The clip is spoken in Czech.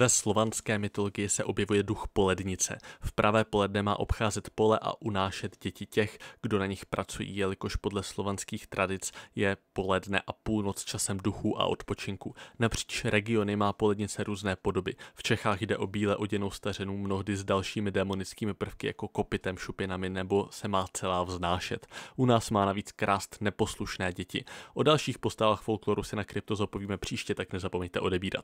Ve slovanské mytologii se objevuje duch polednice. V pravé poledne má obcházet pole a unášet děti těch, kdo na nich pracují, jelikož podle slovanských tradic je poledne a půlnoc časem duchů a odpočinku. Napříč regiony má polednice různé podoby. V Čechách jde o bíle oděnou stařenu mnohdy s dalšími demonickými prvky jako kopitem, šupinami nebo se má celá vznášet. U nás má navíc krást neposlušné děti. O dalších postavách folkloru se na krypto povíme příště, tak nezapomeňte odebírat.